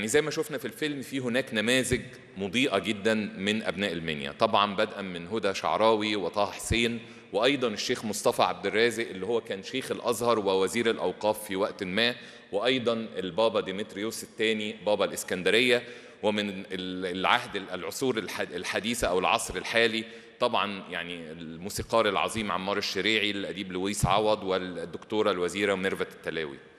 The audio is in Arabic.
يعني زي ما شفنا في الفيلم في هناك نماذج مضيئة جدا من أبناء المنيا طبعا بدءا من هدى شعراوي وطه حسين وأيضا الشيخ مصطفى عبد الرازق اللي هو كان شيخ الأزهر ووزير الأوقاف في وقت ما وأيضا البابا ديمتريوس الثاني بابا الإسكندرية ومن العهد العصور الحديثة أو العصر الحالي طبعا يعني الموسيقار العظيم عمار الشريعي الأديب لويس عوض والدكتورة الوزيرة ميرفت التلاوي